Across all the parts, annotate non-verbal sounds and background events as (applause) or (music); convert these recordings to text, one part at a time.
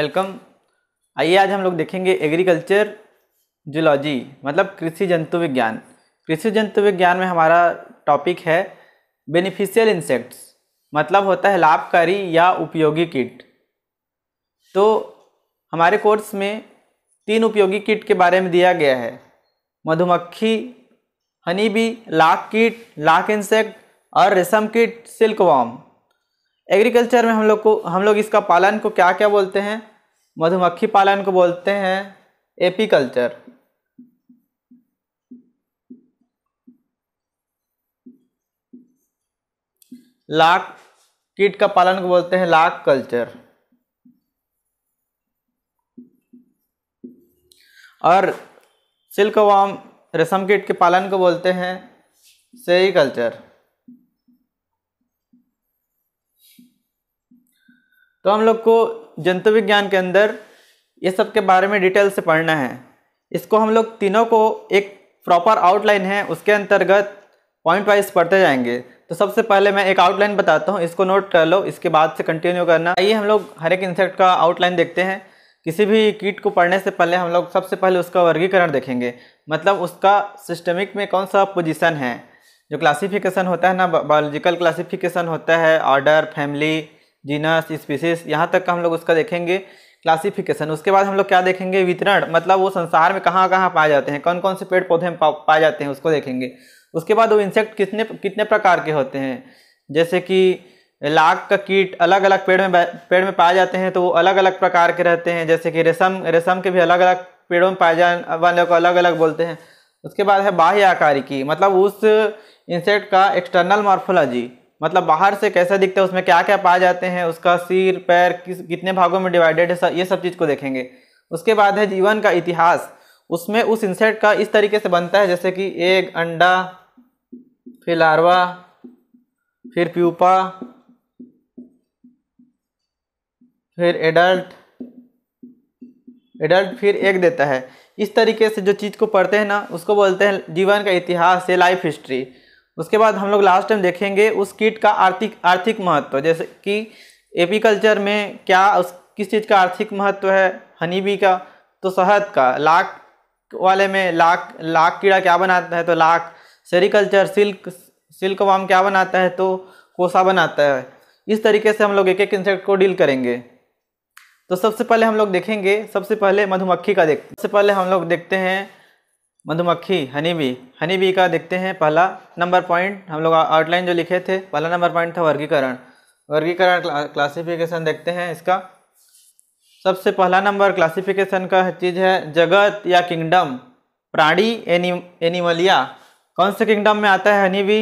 welcome आइए आज हम लोग देखेंगे एग्रीकल्चर जूलॉजी मतलब कृषि जंतु विज्ञान कृषि जंतु विज्ञान में हमारा टॉपिक है बेनिफिशियल इंसेक्ट्स मतलब होता है लाभकारी या उपयोगी किट तो हमारे कोर्स में तीन उपयोगी किट के बारे में दिया गया है मधुमक्खी हनी बी लाख किट लाख इंसेक्ट और रेशम किट सिल्क वॉम एग्रीकल्चर में हम लोग को हम लोग इसका पालन को क्या क्या बोलते हैं मधुमक्खी पालन को बोलते हैं एपीकल्चर लाख कीट का पालन को बोलते हैं लाख कल्चर और सिल्कवाम रेशम कीट के पालन को बोलते हैं सेई कल्चर तो हम लोग को जंतु विज्ञान के अंदर ये सब के बारे में डिटेल से पढ़ना है इसको हम लोग तीनों को एक प्रॉपर आउटलाइन है उसके अंतर्गत पॉइंट वाइज पढ़ते जाएंगे तो सबसे पहले मैं एक आउटलाइन बताता हूँ इसको नोट कर लो इसके बाद से कंटिन्यू करना आइए हम लोग हर एक इंसेक्ट का आउटलाइन देखते हैं किसी भी कीट को पढ़ने से पहले हम लोग सबसे पहले उसका वर्गीकरण देखेंगे मतलब उसका सिस्टमिक में कौन सा पोजिशन है जो क्लासिफिकेशन होता है ना बायोलॉजिकल क्लासीफिकेशन होता है ऑर्डर फैमिली जीनस स्पीसीस यहाँ तक का हम लोग उसका देखेंगे क्लासिफिकेशन उसके बाद हम लोग क्या देखेंगे वितरण मतलब वो संसार में कहाँ कहाँ पाए जाते हैं कौन कौन से पेड़ पौधे में पा, पाए जाते हैं उसको देखेंगे उसके बाद वो इंसेक्ट कितने कितने प्रकार के होते हैं जैसे कि लाख का कीट अलग अलग पेड़ में पेड़ में पाए जाते हैं तो वो अलग अलग प्रकार के रहते हैं जैसे कि रेशम रेशम के भी अलग अलग पेड़ों में पाए जाने वाले को अलग अलग बोलते हैं उसके बाद है बाह्य आकारिकी की मतलब उस इंसेक्ट का एक्सटर्नल मार्फोलॉजी मतलब बाहर से कैसा दिखता है उसमें क्या क्या पाए जाते हैं उसका सिर पैर किस कितने भागों में डिवाइडेड है ये सब चीज़ को देखेंगे उसके बाद है जीवन का इतिहास उसमें उस इंसेक्ट का इस तरीके से बनता है जैसे कि एक अंडा फिर लार्वा फिर प्यूपा फिर एडल्ट एडल्ट फिर एक देता है इस तरीके से जो चीज़ को पढ़ते हैं ना उसको बोलते हैं जीवन का इतिहास या लाइफ हिस्ट्री उसके बाद हम लोग लास्ट टाइम देखेंगे उस कीट का आर्थिक आर्थिक महत्व जैसे कि एपीकल्चर में क्या उस किस चीज़ का आर्थिक महत्व है हनीबी का तो शहद का लाख वाले में लाख लाख कीड़ा क्या बनाता है तो लाख सेरिकल्चर सिल्क सिल्क वाम क्या बनाता है तो कोसा बनाता है इस तरीके से हम लोग एक एक इंसेक्ट को डील करेंगे तो सबसे पहले हम लोग देखेंगे सबसे पहले मधुमक्खी का देख सबसे पहले हम लोग देखते हैं मधुमक्खी हनी बी हनी बी का देखते हैं पहला नंबर पॉइंट हम लोग आउटलाइन जो लिखे थे पहला नंबर पॉइंट था वर्गीकरण वर्गीकरण क्लासिफिकेशन देखते हैं इसका सबसे पहला नंबर क्लासिफिकेशन का चीज़ है जगत या किंगडम प्राणी एनि एनिमलिया कौन से किंगडम में आता है हनी बी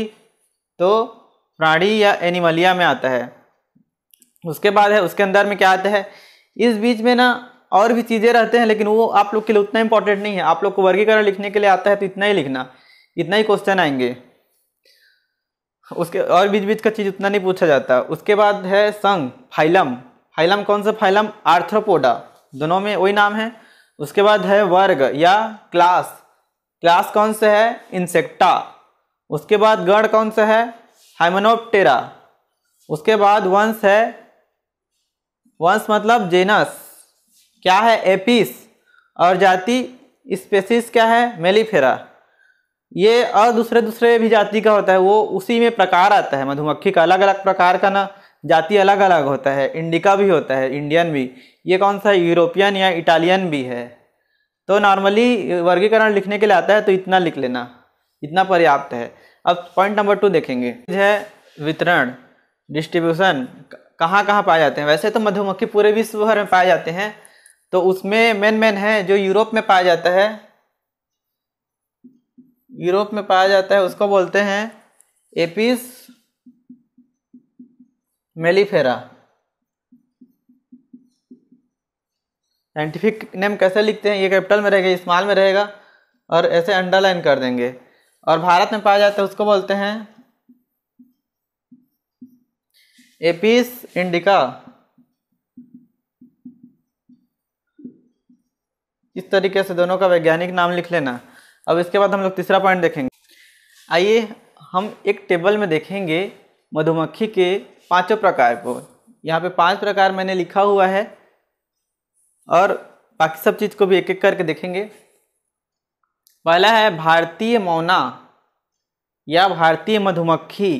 तो प्राणी या एनिमलिया में आता है उसके बाद है उसके अंदर में क्या आता है इस बीच में ना और भी चीज़ें रहते हैं लेकिन वो आप लोग के लिए उतना इंपॉर्टेंट नहीं है आप लोग को वर्गीकरण लिखने के लिए आता है तो इतना ही लिखना इतना ही क्वेश्चन आएंगे उसके और बीच बीच का चीज़ उतना नहीं पूछा जाता उसके बाद है संघ फाइलम फाइलम कौन सा फाइलम आर्थ्रोपोडा दोनों में वही नाम है उसके बाद है वर्ग या क्लास क्लास कौन सा है इंसेक्टा उसके बाद गण कौन सा है हाइमोनोप्टेरा उसके बाद वंश है वंश मतलब जेनस क्या है एपिस और जाति स्पेसिस क्या है मेलीफेरा ये और दूसरे दूसरे भी जाति का होता है वो उसी में प्रकार आता है मधुमक्खी का अलग अलग प्रकार का ना जाति अलग अलग होता है इंडिका भी होता है इंडियन भी ये कौन सा यूरोपियन या इटालियन भी है तो नॉर्मली वर्गीकरण लिखने के लिए आता है तो इतना लिख लेना इतना पर्याप्त है अब पॉइंट नंबर टू देखेंगे है वितरण डिस्ट्रीब्यूशन कहाँ कहाँ पाए जाते हैं वैसे तो मधुमक्खी पूरे विश्व भर में पाए जाते हैं तो उसमें मेन मेन है जो यूरोप में पाया जाता है यूरोप में पाया जाता है उसको बोलते हैं एपिस मेलीफेरा साइंटिफिक नेम कैसे लिखते हैं ये कैपिटल में रहेगा इस्माल में रहेगा और ऐसे अंडरलाइन कर देंगे और भारत में पाया जाता है उसको बोलते हैं एपिस इंडिका इस तरीके से दोनों का वैज्ञानिक नाम लिख लेना अब इसके बाद हम लोग तीसरा पॉइंट देखेंगे आइए हम एक टेबल में देखेंगे मधुमक्खी के पांचों प्रकार को यहाँ पे पांच प्रकार मैंने लिखा हुआ है और बाकी सब चीज़ को भी एक एक करके देखेंगे पहला है भारतीय मौना या भारतीय मधुमक्खी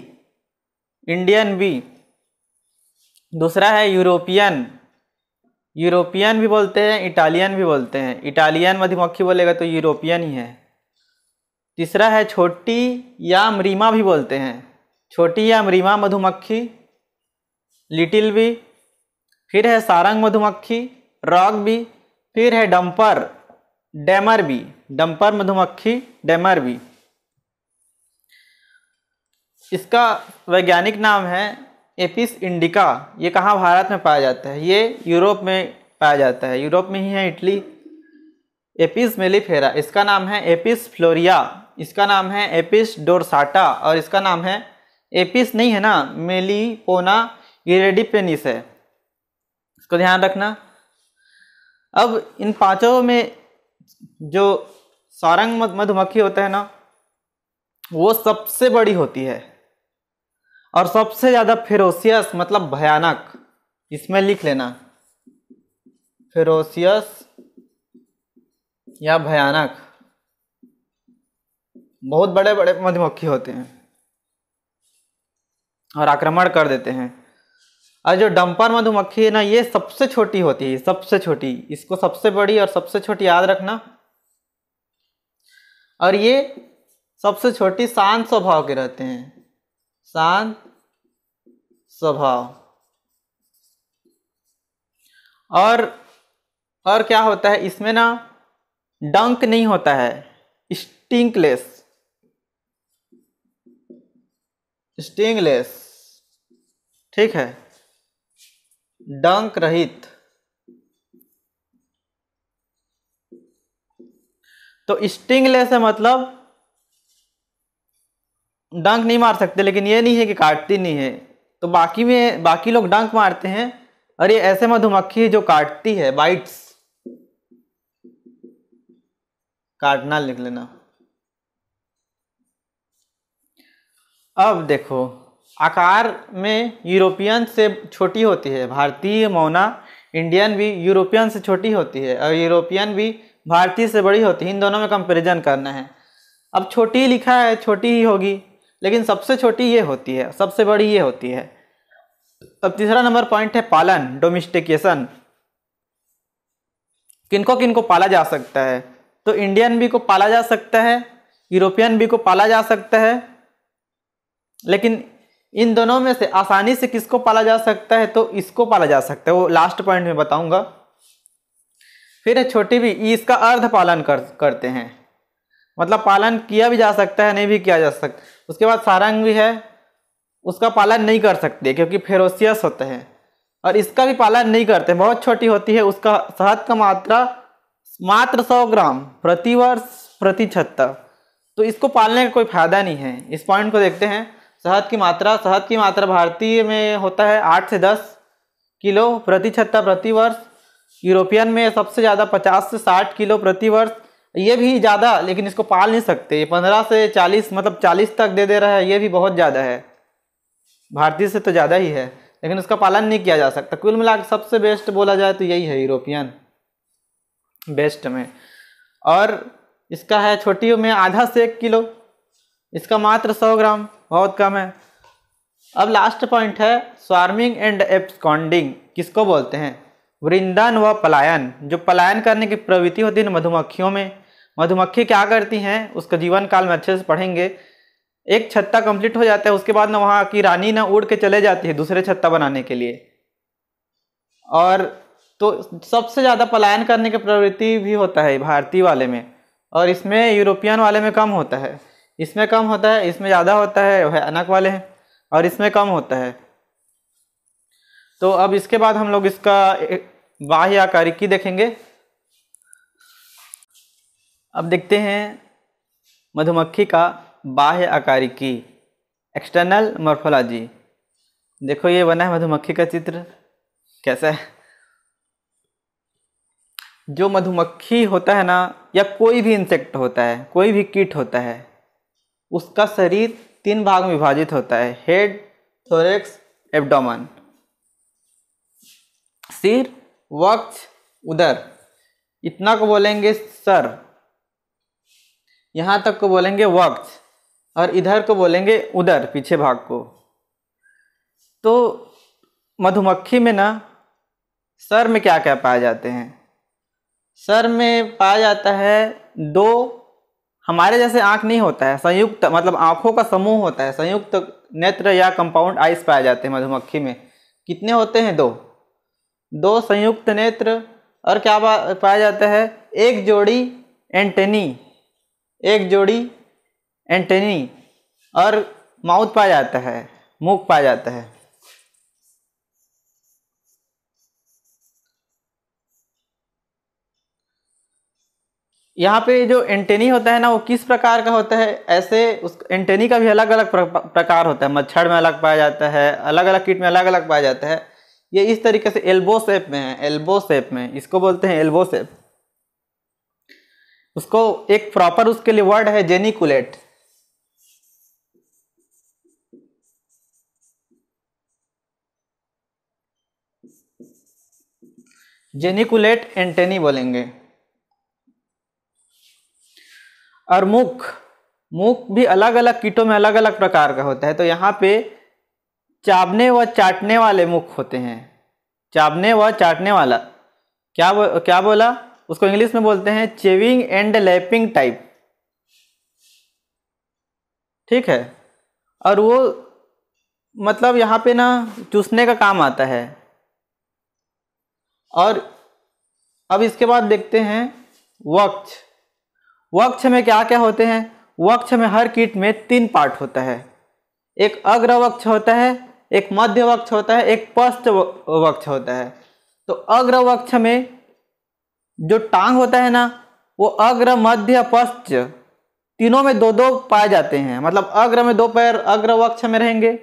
इंडियन बी दूसरा है यूरोपियन यूरोपियन भी बोलते हैं इटालियन भी बोलते हैं इटालियन मधुमक्खी बोलेगा तो यूरोपियन ही है तीसरा है छोटी या मरीमा भी बोलते हैं छोटी या मरीमा मधुमक्खी लिटिल भी फिर है सारंग मधुमक्खी रॉक भी फिर है डम्पर डैमर भी डम्पर मधुमक्खी डैमर भी इसका वैज्ञानिक नाम है एपिस इंडिका ये कहाँ भारत में पाया जाता है ये यूरोप में पाया जाता है यूरोप में ही है इटली एपिस मेलीफेरा इसका नाम है एपिस फ्लोरिया इसका नाम है एपिस डोरसाटा और इसका नाम है एपिस नहीं है ना मेलीपोना इरेडिपेनिस है इसको ध्यान रखना अब इन पांचों में जो सारंग मधुमक्खी होता है ना वो सबसे बड़ी होती है और सबसे ज्यादा फेरोसियस मतलब भयानक इसमें लिख लेना फेरोसियस या भयानक बहुत बड़े बड़े मधुमक्खी होते हैं और आक्रमण कर देते हैं और जो डंपर मधुमक्खी है ना ये सबसे छोटी होती है सबसे छोटी इसको सबसे बड़ी और सबसे छोटी याद रखना और ये सबसे छोटी शांत स्वभाव के रहते हैं शांत स्वभाव और और क्या होता है इसमें ना डंक नहीं होता है स्टिंगलेस स्टिंगलेस ठीक है डंक रहित तो स्टिंगलेस है मतलब डंक नहीं मार सकते लेकिन ये नहीं है कि काटती नहीं है तो बाकी में बाकी लोग डंक मारते हैं और ये ऐसे मधुमक्खी है जो काटती है बाइट्स काटना लिख लेना अब देखो आकार में यूरोपियन से छोटी होती है भारतीय मौना इंडियन भी यूरोपियन से छोटी होती है और यूरोपियन भी भारतीय से बड़ी होती है इन दोनों में कंपैरिजन करना है अब छोटी लिखा है छोटी ही होगी लेकिन सबसे छोटी ये होती है सबसे बड़ी ये होती है अब तीसरा नंबर पॉइंट है पालन डोमेस्टिकेशन किनको किनको पाला जा सकता है तो इंडियन भी को पाला जा सकता है यूरोपियन भी को पाला जा सकता है लेकिन इन दोनों में से आसानी से किसको पाला जा सकता है तो इसको पाला जा सकता है वो लास्ट पॉइंट में बताऊंगा फिर छोटी भी इसका अर्ध पालन कर करते हैं मतलब पालन किया भी जा सकता है नहीं भी किया जा सकता उसके बाद सारंग भी है उसका पालन नहीं कर सकते क्योंकि फेरोसियस होते हैं और इसका भी पालन नहीं करते बहुत छोटी होती है उसका शहद का मात्रा मात्र सौ ग्राम प्रतिवर्ष प्रति छत्ता तो इसको पालने का कोई फ़ायदा नहीं है इस पॉइंट को देखते हैं शहद की मात्रा शहद की मात्रा भारतीय में होता है आठ से दस किलो प्रति छत्ता प्रतिवर्ष यूरोपियन में सबसे ज़्यादा पचास से साठ किलो प्रतिवर्ष ये भी ज़्यादा लेकिन इसको पाल नहीं सकते ये पंद्रह से चालीस मतलब चालीस तक दे दे रहा है ये भी बहुत ज़्यादा है भारतीय से तो ज़्यादा ही है लेकिन उसका पालन नहीं किया जा सकता कुल मिला सबसे बेस्ट बोला जाए तो यही है यूरोपियन बेस्ट में और इसका है छोटी में आधा से एक किलो इसका मात्र सौ ग्राम बहुत कम है अब लास्ट पॉइंट है स्वार्मिंग एंड एप्सकॉन्डिंग किसको बोलते हैं वृंदन व पलायन जो पलायन करने की प्रवृत्ति होती है मधुमक्खियों में मधुमक्खी क्या करती हैं उसका जीवन काल में अच्छे से पढ़ेंगे एक छत्ता कंप्लीट हो जाता है उसके बाद ना वहाँ की रानी ना उड़ के चले जाती है दूसरे छत्ता बनाने के लिए और तो सबसे ज़्यादा पलायन करने की प्रवृत्ति भी होता है भारतीय वाले में और इसमें यूरोपियन वाले में कम होता है इसमें कम होता है इसमें ज़्यादा होता है वह अनक वाले हैं और इसमें कम होता है तो अब इसके बाद हम लोग इसका बाह्य आकारिकी देखेंगे अब देखते हैं मधुमक्खी का बाह्य आकार की एक्सटर्नल मॉर्फोलॉजी देखो ये बना है मधुमक्खी का चित्र कैसा है जो मधुमक्खी होता है ना या कोई भी इंसेक्ट होता है कोई भी कीट होता है उसका शरीर तीन भाग में विभाजित होता है हेड थोरेक्स एब्डोमन सिर वक्ष उदर इतना को बोलेंगे सर यहाँ तक को बोलेंगे वक्त और इधर को बोलेंगे उधर पीछे भाग को तो मधुमक्खी में ना सर में क्या क्या पाए जाते हैं सर में पाया जाता है दो हमारे जैसे आँख नहीं होता है संयुक्त मतलब आँखों का समूह होता है संयुक्त नेत्र या कंपाउंड आइस पाए जाते हैं मधुमक्खी में कितने होते हैं दो दो संयुक्त नेत्र और क्या पाया जाता है एक जोड़ी एंटेनी एक जोड़ी एंटनी और माउथ पाया जाता है मुख पाया जाता है यहाँ पे जो एंटेनी होता है ना वो किस प्रकार का होता है ऐसे उस एंटेनी का भी अलग अलग प्रकार होता है मच्छर में अलग पाया जाता है अलग अलग कीट में अलग अलग पाया जाता है ये इस तरीके से एल्बो शेप में है एल्बो शेप में इसको बोलते हैं एल्बो शेप उसको एक प्रॉपर उसके लिए वर्ड है जेनिकुलेट जेनिकुलेट एंटेनी बोलेंगे और मुख मुख भी अलग अलग कीटों में अलग अलग प्रकार का होता है तो यहां पे चाबने व चाटने वाले मुख होते हैं चाबने व चाटने वाला क्या बो, क्या बोला उसको इंग्लिश में बोलते हैं चेविंग एंड लैपिंग टाइप ठीक है और वो मतलब यहाँ पे ना चूसने का काम आता है और अब इसके बाद देखते हैं वक्ष वक्ष में क्या क्या होते हैं वक्ष में हर कीट में तीन पार्ट होता है एक अग्रवक्ष होता है एक मध्य वक्ष होता है एक पश्च वक्ष होता है तो अग्रवक्ष में जो टांग होता है ना वो अग्र मध्य पश्च तीनों में दो दो पाए जाते हैं मतलब अग्र में दो पैर अग्र वक्ष में रहेंगे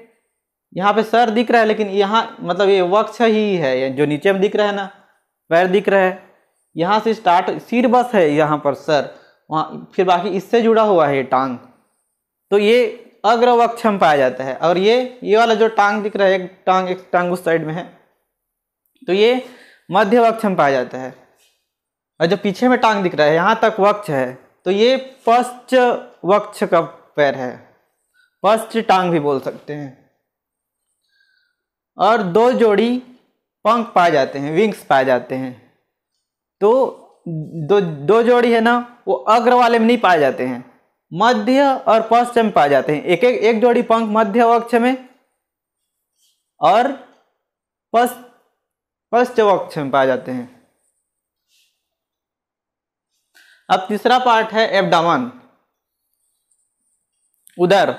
यहाँ पे सर दिख रहा है लेकिन यहाँ मतलब ये वक्ष ही है जो नीचे में दिख रहा है ना पैर दिख रहा है यहाँ से स्टार्ट सिर बस है यहाँ पर सर वहाँ फिर बाकी इससे जुड़ा हुआ है ये टांग तो ये वक्ष में पाया जाता है और ये ये वाला जो टांग दिख रहा है एक टांग एक टांग उस साइड में है तो ये मध्य वक्ष में पाया जाता है और जो पीछे में टांग दिख रहा है यहाँ तक वक्ष है तो ये फर्स्ट वक्ष का पैर है फर्स्ट टांग भी बोल सकते हैं और दो जोड़ी पंख पाए जाते हैं विंग्स पाए जाते हैं तो दो दो जोड़ी है ना वो अग्र वाले में नहीं पाए जाते हैं मध्य और पश्च में पाए जाते हैं एक एक एक जोड़ी पंख मध्य वक्ष में और पश्च पश्च वक्ष में पाए जाते हैं अब तीसरा पार्ट है एबडामन उधर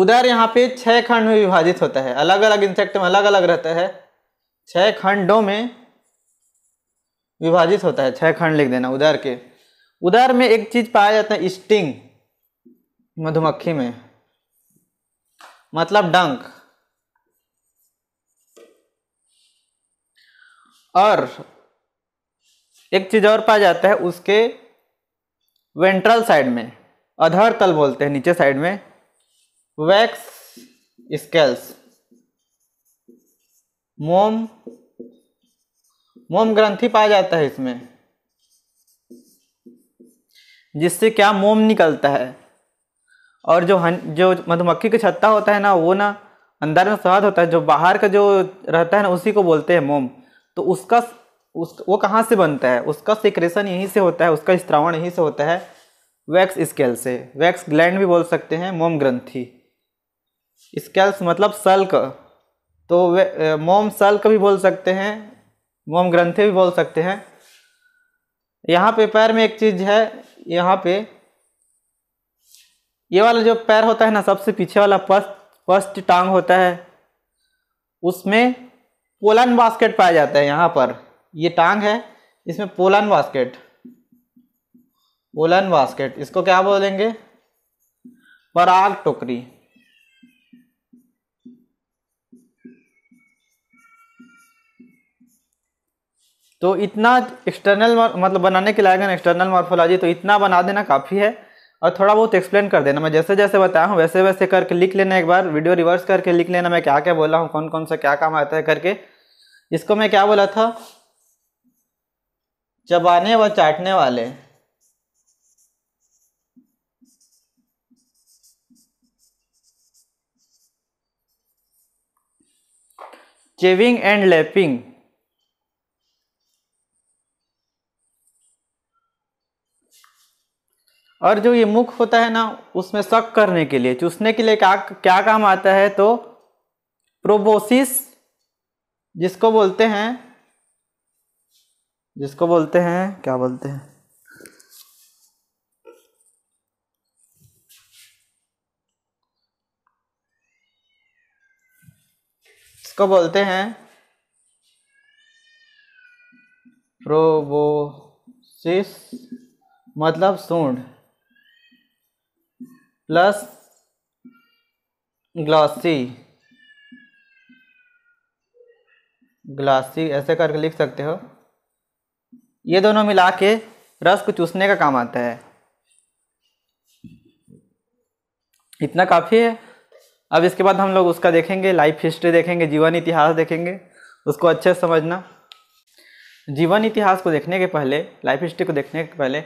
उधर यहाँ पे छह खंड में विभाजित होता है अलग अलग इंसेक्ट में अलग अलग रहता है छह खंडों में विभाजित होता है छह खंड लिख देना उधर के उधर में एक चीज पाया जाता है स्टिंग मधुमक्खी में मतलब डंक और एक चीज और पाया जाता है उसके वेंट्रल साइड में अधर तल बोलते हैं नीचे साइड में वैक्स स्केल्स मोम मोम ग्रंथि पाया जाता है इसमें जिससे क्या मोम निकलता है और जो हन जो मधुमक्खी का छत्ता होता है ना वो ना अंदर में स्वाद होता है जो बाहर का जो रहता है ना उसी को बोलते हैं मोम तो उसका उस वो कहाँ से बनता है उसका सिक्रेशन यहीं से होता है उसका स्त्रावण यहीं से होता है वैक्स स्केल से वैक्स ग्लैंड भी बोल सकते हैं मोम ग्रंथि स्केल्स मतलब सल्क तो वे मोम सल्क भी बोल सकते हैं मोम ग्रंथि भी बोल सकते हैं यहाँ पे पैर में एक चीज़ है यहाँ पे ये वाला जो पैर होता है ना सबसे पीछे वाला फर्स्ट फर्स्ट टांग होता है उसमें पोलन बास्केट पाया जाता है यहाँ पर ये टांग है इसमें पोलन बास्केट पोलन बास्केट इसको क्या बोलेंगे पराग टोकरी तो इतना एक्सटर्नल मतलब बनाने के लायक एक्सटर्नल मॉर्फोलॉजी तो इतना बना देना काफ़ी है और थोड़ा बहुत एक्सप्लेन कर देना मैं जैसे जैसे बताया हूँ वैसे वैसे करके लिख लेना एक बार वीडियो रिवर्स करके लिख लेना मैं क्या क्या बोला हूँ कौन कौन सा क्या काम आता है करके इसको मैं क्या बोला था चबाने व चाटने वाले चेविंग एंड लैपिंग और जो ये मुख होता है ना उसमें शक करने के लिए चूसने के लिए क्या क्या काम आता है तो प्रोबोसिस जिसको बोलते हैं जिसको बोलते हैं क्या बोलते हैं इसको बोलते हैं प्रोबोसिस मतलब सूंड प्लस ग्लासी ग्लासी ऐसे करके लिख सकते हो ये दोनों मिला के रस को चूसने का काम आता है इतना काफ़ी है अब इसके बाद हम लोग उसका देखेंगे लाइफ हिस्ट्री देखेंगे जीवन इतिहास देखेंगे उसको अच्छे से समझना जीवन इतिहास को देखने के पहले लाइफ हिस्ट्री को देखने के पहले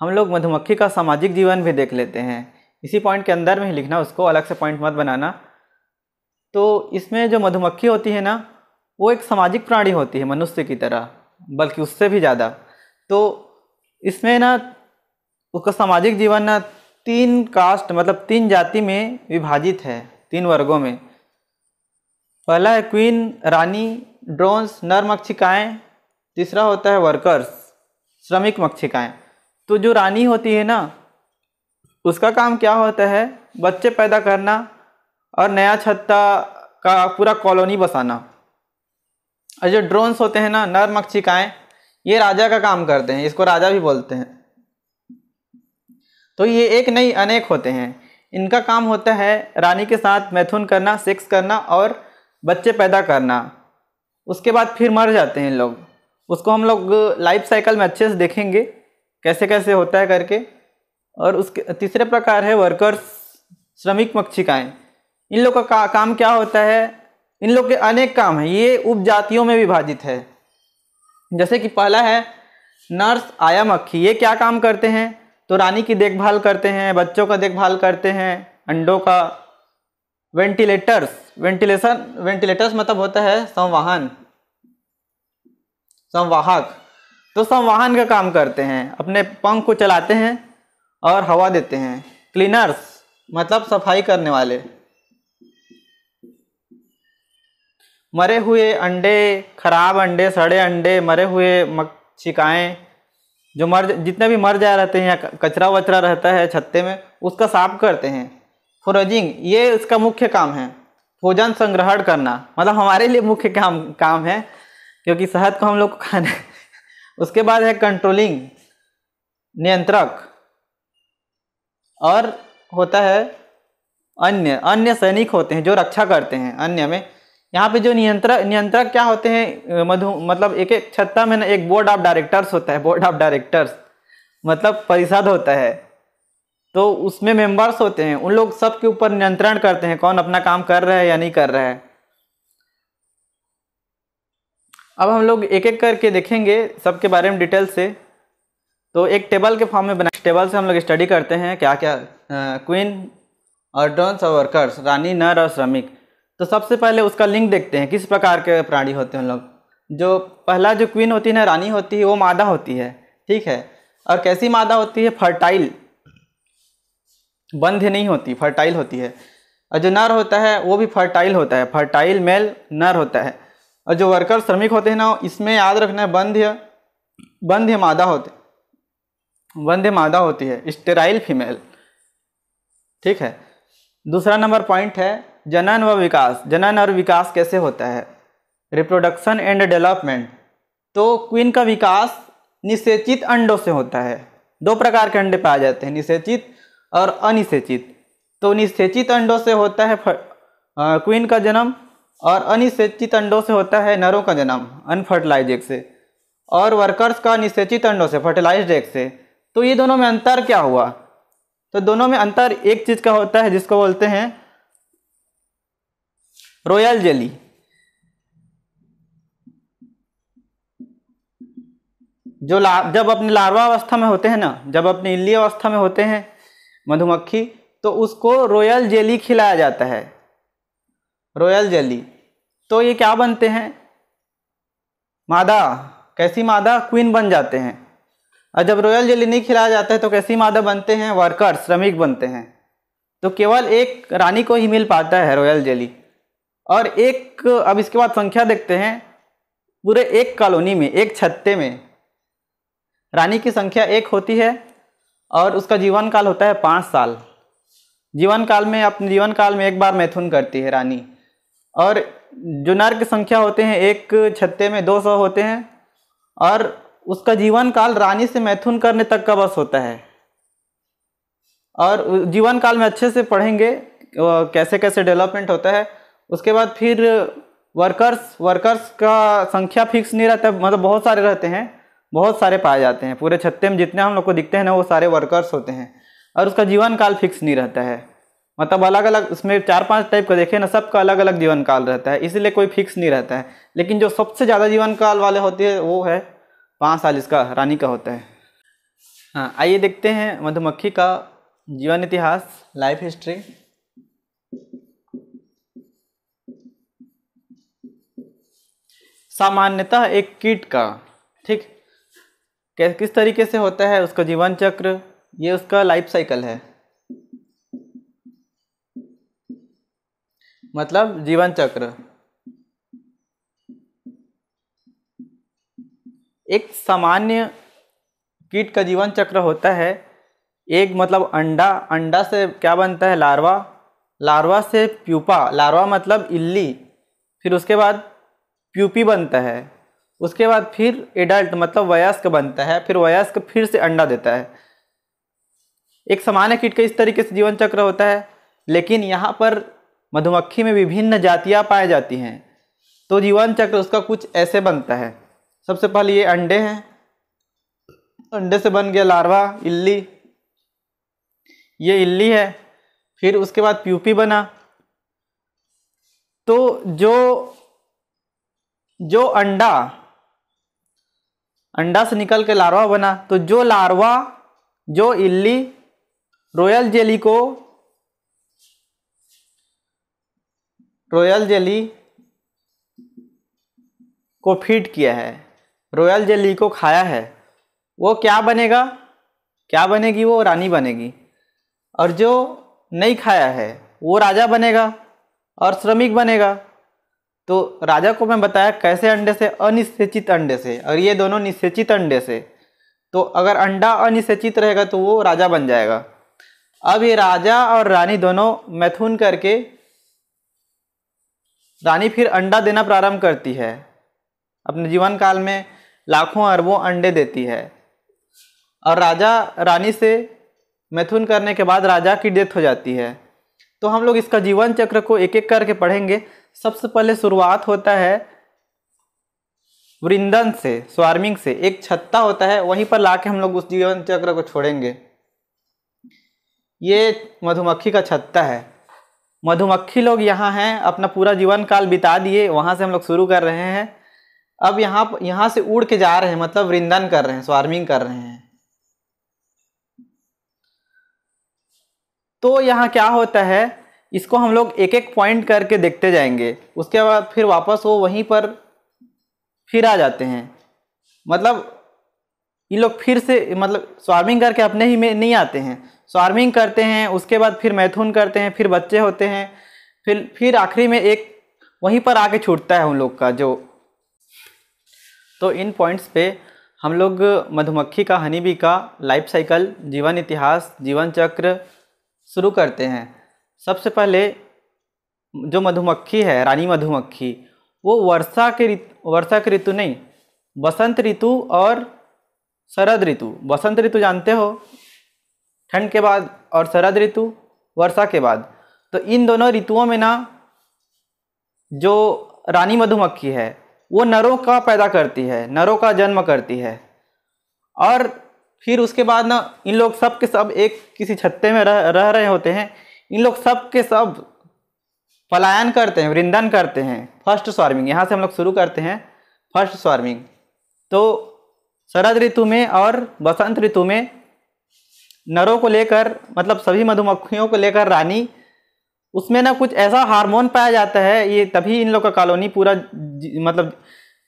हम लोग मधुमक्खी का सामाजिक जीवन भी देख लेते हैं इसी पॉइंट के अंदर में ही लिखना उसको अलग से पॉइंट मत बनाना तो इसमें जो मधुमक्खी होती है ना वो एक सामाजिक प्राणी होती है मनुष्य की तरह बल्कि उससे भी ज़्यादा तो इसमें ना उसका सामाजिक जीवन ना तीन कास्ट मतलब तीन जाति में विभाजित है तीन वर्गों में पहला है क्वीन रानी ड्रोन्स नर मक्षिकाएँ तीसरा होता है वर्कर्स श्रमिक मक्षिकाएँ तो जो रानी होती है ना उसका काम क्या होता है बच्चे पैदा करना और नया छत्ता का पूरा कॉलोनी बसाना और जो ड्रोन्स होते हैं ना नर मक्षिकाएं ये राजा का काम करते हैं इसको राजा भी बोलते हैं तो ये एक नहीं अनेक होते हैं इनका काम होता है रानी के साथ मैथुन करना सेक्स करना और बच्चे पैदा करना उसके बाद फिर मर जाते हैं लोग उसको हम लोग लाइफ साइकिल में अच्छे से देखेंगे कैसे कैसे होता है करके और उसके तीसरे प्रकार है वर्कर्स श्रमिक मक्षिकाएँ इन लोग का काम क्या होता है इन लोग के अनेक काम हैं ये उपजातियों में विभाजित है जैसे कि पहला है नर्स आया मक्खी ये क्या काम करते हैं तो रानी की देखभाल करते हैं बच्चों का देखभाल करते हैं अंडों का वेंटिलेटर्स वेंटिलेशन वेंटिलेटर्स मतलब होता है संवाहन संवाहक तो संवाहन का काम करते हैं अपने पंख को चलाते हैं और हवा देते हैं क्लीनर्स मतलब सफाई करने वाले मरे हुए अंडे खराब अंडे सड़े अंडे मरे हुए मक्षिकाएँ जो मर जितने भी मर जा रहते हैं या कचरा वचरा रहता है छत्ते में उसका साफ करते हैं फोरेजिंग ये इसका मुख्य काम है भोजन संग्रहण करना मतलब हमारे लिए मुख्य काम काम है क्योंकि शहद को हम लोग खाने (laughs) उसके बाद है कंट्रोलिंग नियंत्रक और होता है अन्य अन्य सैनिक होते हैं जो रक्षा करते हैं अन्य में यहाँ पे जो नियंत्रक नियंत्रक क्या होते हैं मधु मतलब एक एक छत्ता में ना एक बोर्ड ऑफ डायरेक्टर्स होता है बोर्ड ऑफ डायरेक्टर्स मतलब परिषद होता है तो उसमें मेंबर्स होते हैं उन लोग सब के ऊपर नियंत्रण करते हैं कौन अपना काम कर रहा है या नहीं कर रहा है अब हम लोग एक एक करके देखेंगे सबके बारे में डिटेल से तो एक टेबल के फॉर्म में बना टेबल से हम लोग स्टडी करते हैं क्या क्या क्वीन और डॉन्स और वर्कर्स रानी नर और श्रमिक तो सबसे पहले उसका लिंग देखते हैं किस प्रकार के प्राणी होते हैं उन लोग जो पहला जो क्वीन होती है ना रानी होती है वो मादा होती है ठीक है और कैसी मादा होती है फर्टाइल बंध नहीं होती फर्टाइल होती है और जो नर होता है वो भी फर्टाइल होता है फर्टाइल मेल नर होता है और जो वर्कर श्रमिक होते हैं ना इसमें याद रखना है बंध्य बंध्य मादा होते बंध्य मादा होती है स्टेराइल फीमेल ठीक है दूसरा नंबर पॉइंट है जनन व विकास जनन और विकास कैसे होता है रिप्रोडक्शन एंड डेवलपमेंट तो क्वीन का विकास निषेचित अंडों से होता है दो प्रकार के अंडे पाए जाते हैं निषेचित और अनिषेचित तो निषेचित अंडों से होता है क्वीन का जन्म और अनिषेचित अंडों से होता है नरों का जन्म अनफर्टिलाइज एग से और वर्कर्स का निषेचित अंडों से फर्टिलाइज एग से तो ये दोनों में अंतर क्या हुआ तो दोनों में अंतर एक चीज़ का होता है जिसको बोलते हैं रॉयल जेली जो ला जब अपने लार्वा अवस्था में होते हैं ना जब अपने इल्ली अवस्था में होते हैं मधुमक्खी तो उसको रॉयल जेली खिलाया जाता है रॉयल जेली तो ये क्या बनते हैं मादा कैसी मादा क्वीन बन जाते हैं और जब रॉयल जेली नहीं खिलाया जाता है तो कैसी मादा बनते हैं वर्कर श्रमिक बनते हैं तो केवल एक रानी को ही मिल पाता है रॉयल जेली और एक अब इसके बाद संख्या देखते हैं पूरे एक कॉलोनी में एक छत्ते में रानी की संख्या एक होती है और उसका जीवन काल होता है पाँच साल जीवन काल में अपने जीवन काल में एक बार मैथुन करती है रानी और जो नर की संख्या होते हैं एक छत्ते में दो सौ होते हैं और उसका जीवन काल रानी से मैथुन करने तक का बस होता है और जीवन काल में अच्छे से पढ़ेंगे कैसे कैसे डेवलपमेंट होता है उसके बाद फिर वर्कर्स वर्कर्स का संख्या फिक्स नहीं रहता मतलब बहुत सारे रहते हैं बहुत सारे पाए जाते हैं पूरे छत्ते में जितने हम लोग को दिखते हैं ना वो सारे वर्कर्स होते हैं और उसका जीवन काल फिक्स नहीं रहता है मतलब अलग अलग उसमें चार पांच टाइप का देखें ना सबका अलग अलग जीवन काल रहता है इसलिए कोई फिक्स नहीं रहता है लेकिन जो सबसे ज़्यादा जीवन काल वाले होते हैं वो है पाँच साल इसका रानी का होता है हाँ आइए देखते हैं मधुमक्खी का जीवन इतिहास लाइफ हिस्ट्री सामान्यतः एक कीट का ठीक किस तरीके से होता है उसका जीवन चक्र ये उसका लाइफ साइकिल है मतलब जीवन चक्र एक सामान्य कीट का जीवन चक्र होता है एक मतलब अंडा अंडा से क्या बनता है लार्वा लार्वा से प्यूपा लार्वा मतलब इल्ली फिर उसके बाद प्यूपी बनता है उसके बाद फिर एडल्ट मतलब वयस्क बनता है फिर वयस्क फिर से अंडा देता है एक सामान्य कीट का इस तरीके से जीवन चक्र होता है लेकिन यहाँ पर मधुमक्खी में विभिन्न जातियाँ पाई जाती हैं तो जीवन चक्र उसका कुछ ऐसे बनता है सबसे पहले ये अंडे हैं अंडे से बन गया लार्वा इल्ली ये इल्ली है फिर उसके बाद प्यूपी बना तो जो जो अंडा अंडा से निकल के लार्वा बना तो जो लार्वा जो इल्ली रॉयल जेली को रॉयल जेली को फीड किया है रॉयल जेली को खाया है वो क्या बनेगा क्या बनेगी वो रानी बनेगी और जो नहीं खाया है वो राजा बनेगा और श्रमिक बनेगा तो राजा को मैं बताया कैसे अंडे से अनिश्चित अंडे से और ये दोनों निश्चित अंडे से तो अगर अंडा अनिश्चित रहेगा तो वो राजा बन जाएगा अब ये राजा और रानी दोनों मैथुन करके रानी फिर अंडा देना प्रारंभ करती है अपने जीवन काल में लाखों अरबों अंडे देती है और राजा रानी से मैथुन करने के बाद राजा की डेथ हो जाती है तो हम लोग इसका जीवन चक्र को एक एक करके पढ़ेंगे सबसे पहले शुरुआत होता है वृंदन से स्वार्मिंग से एक छत्ता होता है वहीं पर लाके हम लोग उस जीवन चक्र को छोड़ेंगे ये मधुमक्खी का छत्ता है मधुमक्खी लोग यहाँ हैं अपना पूरा जीवन काल बिता दिए वहाँ से हम लोग शुरू कर रहे हैं अब यहाँ यहाँ से उड़ के जा रहे हैं मतलब वृंदन कर रहे हैं स्वार्मिंग कर रहे हैं तो यहाँ क्या होता है इसको हम लोग एक एक पॉइंट करके देखते जाएंगे उसके बाद फिर वापस वो वहीं पर फिर आ जाते हैं मतलब ये लोग फिर से मतलब स्वार्मिंग करके अपने ही में नहीं आते हैं स्वार्मिंग करते हैं उसके बाद फिर मैथुन करते हैं फिर बच्चे होते हैं फिर फिर आखिरी में एक वहीं पर आके छूटता है उन लोग का जो तो इन पॉइंट्स पे हम लोग मधुमक्खी का हनीबी का लाइफ साइकिल जीवन इतिहास जीवन चक्र शुरू करते हैं सबसे पहले जो मधुमक्खी है रानी मधुमक्खी वो वर्षा के ऋतु वर्षा के ऋतु नहीं बसंत ऋतु और शरद ऋतु बसंत ऋतु जानते हो ठंड के बाद और शरद ऋतु वर्षा के बाद तो इन दोनों ऋतुओं में ना जो रानी मधुमक्खी है वो नरों का पैदा करती है नरों का जन्म करती है और फिर उसके बाद ना इन लोग सब के सब एक किसी छत्ते में रह रह रहे होते हैं इन लोग सब के सब पलायन करते हैं वृंदन करते हैं फर्स्ट स्वार्मिंग यहाँ से हम लोग शुरू करते हैं फर्स्ट स्वार्मिंग तो शरद ऋतु में और बसंत ऋतु में नरों को लेकर मतलब सभी मधुमक्खियों को लेकर रानी उसमें ना कुछ ऐसा हार्मोन पाया जाता है ये तभी इन लोग का कॉलोनी पूरा मतलब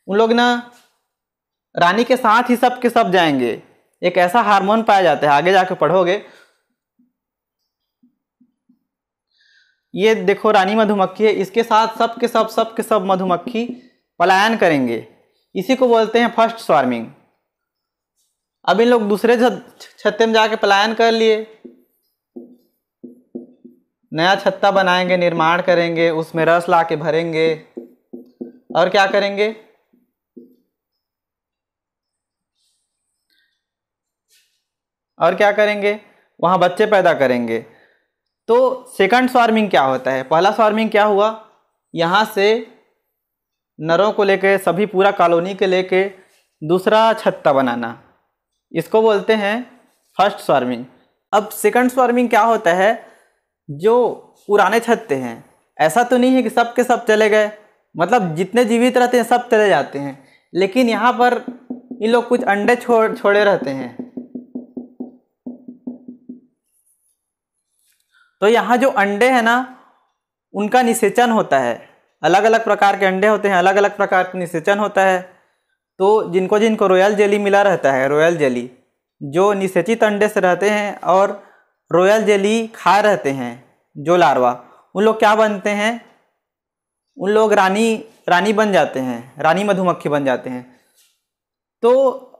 उन लोग ना रानी के साथ ही सब के सब जाएंगे एक ऐसा हार्मोन पाया जाता है आगे जाके पढ़ोगे ये देखो रानी मधुमक्खी है इसके साथ सब के सब सब के सब मधुमक्खी पलायन करेंगे इसी को बोलते हैं फर्स्ट स्वार्मिंग अब इन लोग दूसरे छत्ते में जाके पलायन कर लिए नया छत्ता बनाएंगे निर्माण करेंगे उसमें रस ला के भरेंगे और क्या करेंगे और क्या करेंगे वहाँ बच्चे पैदा करेंगे तो सेकंड स्वार्मिंग क्या होता है पहला स्वार्मिंग क्या हुआ यहाँ से नरों को लेके सभी पूरा कॉलोनी के लेके दूसरा छत्ता बनाना इसको बोलते हैं फर्स्ट स्वार्मिंग अब सेकंड स्वार्मिंग क्या होता है जो पुराने छत्ते हैं ऐसा तो नहीं है कि सब के सब चले गए मतलब जितने जीवित रहते हैं सब चले जाते हैं लेकिन यहाँ पर इन लोग कुछ अंडे छोड़ छोड़े रहते हैं तो यहाँ जो अंडे हैं ना उनका निषेचन होता है अलग अलग प्रकार के अंडे होते हैं अलग अलग प्रकार का निषेचन होता है तो जिनको जिनको रॉयल जेली मिला रहता है रॉयल जेली जो निषेचित अंडे से रहते हैं और रॉयल जेली खा रहते हैं जो लार्वा उन लोग क्या बनते हैं उन लोग रानी रानी बन जाते हैं रानी मधुमक्खी बन जाते हैं तो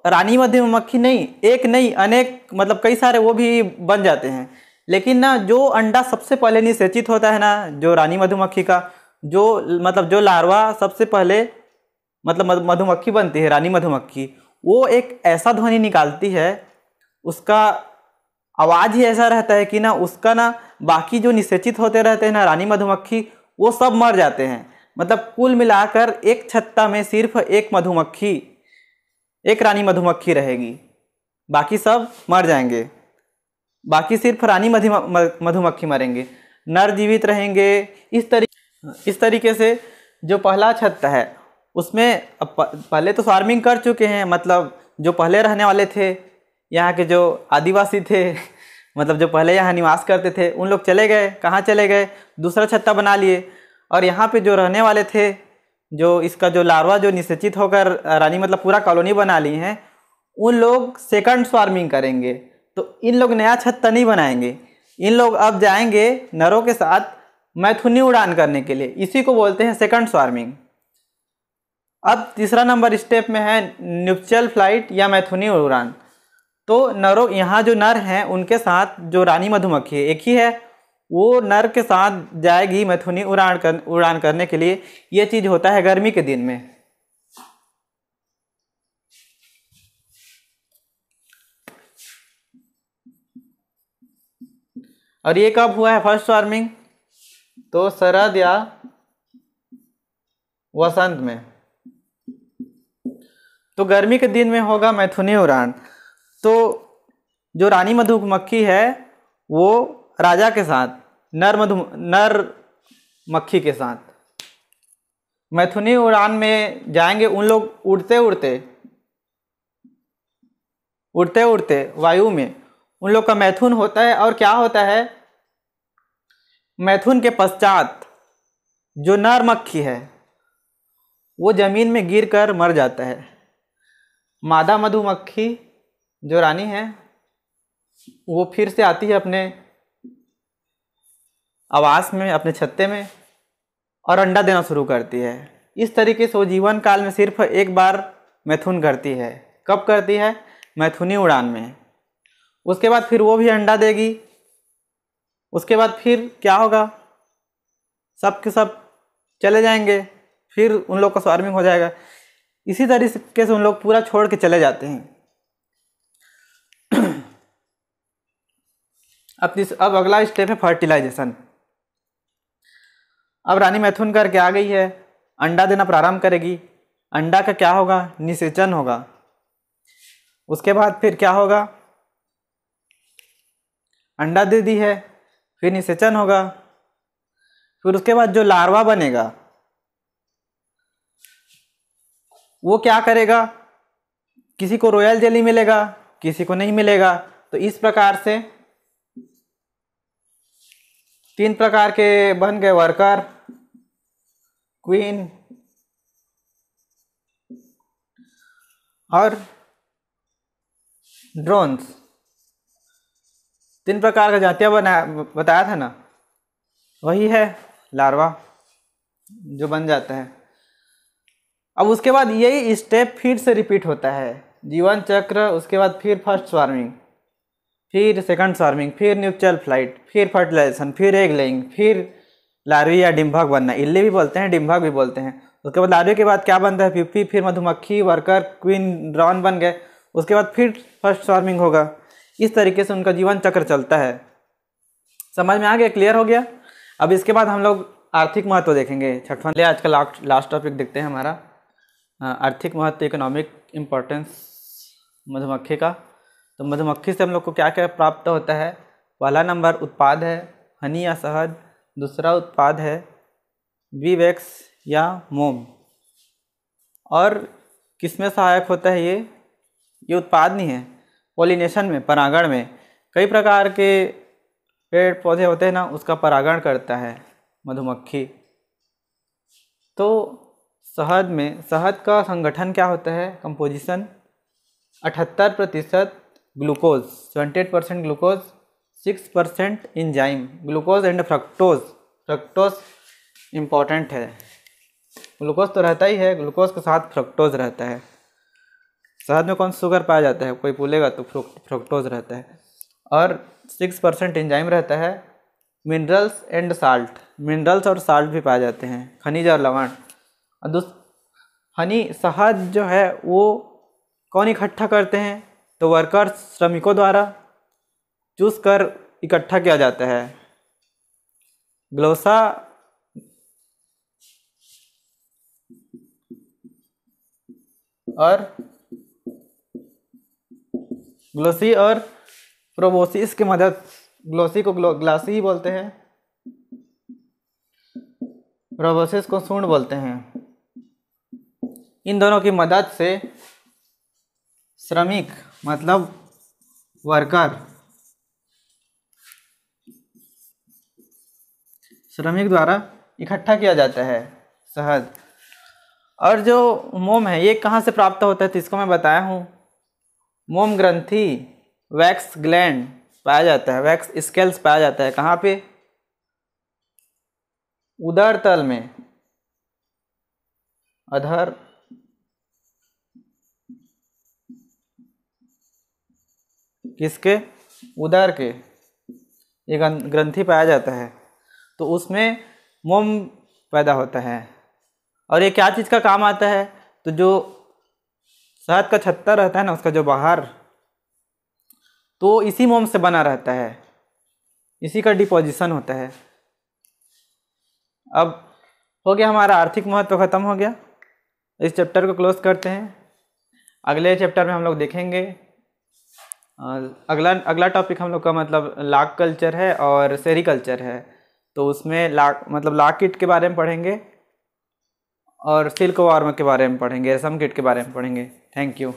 रानी मधुमक्खी नहीं एक नहीं अनेक मतलब कई सारे वो भी बन जाते हैं लेकिन ना जो अंडा सबसे पहले निषेचित होता है ना जो रानी मधुमक्खी का जो मतलब जो लार्वा सबसे पहले मतलब मधुमक्खी बनती है रानी मधुमक्खी वो एक ऐसा ध्वनि निकालती है उसका आवाज़ ही ऐसा रहता है कि ना उसका ना बाकी जो निषेचित होते रहते हैं ना रानी मधुमक्खी वो सब मर जाते हैं मतलब कुल मिलाकर एक छत्ता में सिर्फ एक मधुमक्खी एक रानी मधुमक्खी रहेगी बाकी सब मर जाएंगे बाकी सिर्फ रानी मधुमक्खी मरेंगे नर जीवित रहेंगे इस तरीके इस तरीके से जो पहला छत्ता है उसमें अब पहले तो फार्मिंग कर चुके हैं मतलब जो पहले रहने वाले थे यहाँ के जो आदिवासी थे (laughs) मतलब जो पहले यहाँ निवास करते थे उन लोग चले गए कहाँ चले गए दूसरा छत्ता बना लिए और यहाँ पे जो रहने वाले थे जो इसका जो लार्वा जो निश्चित होकर रानी मतलब पूरा कॉलोनी बना ली हैं उन लोग सेकंड फार्मिंग करेंगे तो इन लोग नया छत्ता तो नहीं बनाएंगे इन लोग अब जाएंगे नरों के साथ मैथुनी उड़ान करने के लिए इसी को बोलते हैं सेकंड स्वार्मिंग अब तीसरा नंबर स्टेप में है न्यूपचल फ्लाइट या मैथुनी उड़ान तो नरों यहाँ जो नर हैं उनके साथ जो रानी मधुमक्खी है एक ही है वो नर के साथ जाएगी मैथुनी उड़ान कर उड़ान करने के लिए ये चीज़ होता है गर्मी के दिन में और ये कब हुआ है फर्स्ट वार्मिंग तो शरद या वसंत में तो गर्मी के दिन में होगा मैथुनी उड़ान तो जो रानी मधुमक्खी है वो राजा के साथ नर मधु नर मक्खी के साथ मैथुनी उड़ान में जाएंगे उन लोग उड़ते उड़ते उड़ते उड़ते वायु में उन लोग का मैथुन होता है और क्या होता है मैथुन के पश्चात जो नर मक्खी है वो ज़मीन में गिर कर मर जाता है मादा मधुमक्खी जो रानी है वो फिर से आती है अपने आवास में अपने छत्ते में और अंडा देना शुरू करती है इस तरीके से वो जीवन काल में सिर्फ एक बार मैथुन करती है कब करती है मैथुनी उड़ान में उसके बाद फिर वो भी अंडा देगी उसके बाद फिर क्या होगा सब के सब चले जाएंगे फिर उन लोग का स्वार्मिंग हो जाएगा इसी तरीके से उन लोग पूरा छोड़ के चले जाते हैं (clears throat) अब इस अब अगला स्टेप है फर्टिलाइजेशन अब रानी मैथुन करके आ गई है अंडा देना प्रारंभ करेगी अंडा का क्या होगा निषेचन होगा उसके बाद फिर क्या होगा अंडा दे दी है फिर निषेचन होगा फिर उसके बाद जो लार्वा बनेगा वो क्या करेगा किसी को रॉयल जेली मिलेगा किसी को नहीं मिलेगा तो इस प्रकार से तीन प्रकार के बन गए वर्कर क्वीन और ड्रोन्स तीन प्रकार का जातिया बनाया बताया था ना वही है लार्वा जो बन जाता है अब उसके बाद यही स्टेप फिर से रिपीट होता है जीवन चक्र उसके बाद फिर फर्स्ट स्वार्मिंग फिर सेकंड स्वार्मिंग फिर न्यूचल फ्लाइट फिर फर्टिलाइजेशन फिर एग लेइंग फिर लार्वी या डिम्भक बनना इल्ली भी बोलते हैं डिम्भक भी बोलते हैं उसके बाद लार्वी के बाद क्या बनता है पीपी फिर मधुमक्खी वर्कर क्वीन ड्रॉन बन गए उसके बाद फिर फर्स्ट स्वार्मिंग होगा इस तरीके से उनका जीवन चक्र चलता है समझ में आ गया क्लियर हो गया अब इसके बाद हम लोग आर्थिक महत्व देखेंगे छठवां ले आज का लास्ट लास्ट टॉपिक देखते हैं हमारा आर्थिक महत्व इकोनॉमिक इम्पोर्टेंस मधुमक्खी का तो मधुमक्खी से हम लोग को क्या क्या प्राप्त होता है पहला नंबर उत्पाद है हनी या शहद दूसरा उत्पाद है वीवैक्स या मोम और किस में सहायक होता है ये ये उत्पाद नहीं है पोलिनेशन में परागण में कई प्रकार के पेड़ पौधे होते हैं ना उसका परागण करता है मधुमक्खी तो शहद में शहद का संगठन क्या होता है कंपोजिशन अठहत्तर प्रतिशत glucose twenty eight percent glucose six percent enzyme glucose and fructose fructose important है ग्लूकोज तो रहता ही है ग्लूकोज के साथ फ्रक्टोज रहता है शहद में कौन शुगर पाया जाता है कोई बोलेगा तो फ्रुक्टोज रहता है और सिक्स परसेंट इंजाइम रहता है मिनरल्स एंड साल्ट मिनरल्स और साल्ट भी पाए जाते हैं खनिज और लवण और हनी शहद जो है वो कौन इकट्ठा करते हैं तो वर्कर्स श्रमिकों द्वारा चूस कर इकट्ठा किया जाता है ग्लोसा और ग्लोसी और प्रोबोसिस की मदद ग्लोसी को ग्लासी ही बोलते हैं प्रोबोसिस को सूर्ण बोलते हैं इन दोनों की मदद से श्रमिक मतलब वर्कर श्रमिक द्वारा इकट्ठा किया जाता है शहद और जो मोम है ये कहाँ से प्राप्त होता है तो इसको मैं बताया हूँ मोम ग्रंथि वैक्स ग्लैंड पाया जाता है वैक्स स्केल्स पाया जाता है कहाँ पे उदर तल में अधर किसके उदर के ये ग्रंथि पाया जाता है तो उसमें मोम पैदा होता है और ये क्या चीज़ का काम आता है तो जो शहद का छत्ता रहता है ना उसका जो बाहर तो इसी मोम से बना रहता है इसी का डिपोजिशन होता है अब हो गया हमारा आर्थिक महत्व ख़त्म हो गया इस चैप्टर को क्लोज करते हैं अगले चैप्टर में हम लोग देखेंगे अगला अगला टॉपिक हम लोग का मतलब लाक कल्चर है और सेरी कल्चर है तो उसमें लाक मतलब लाख किट के बारे में पढ़ेंगे और सिल्क वार्म के बारे में पढ़ेंगे रेशम किट के बारे में पढ़ेंगे थैंक यू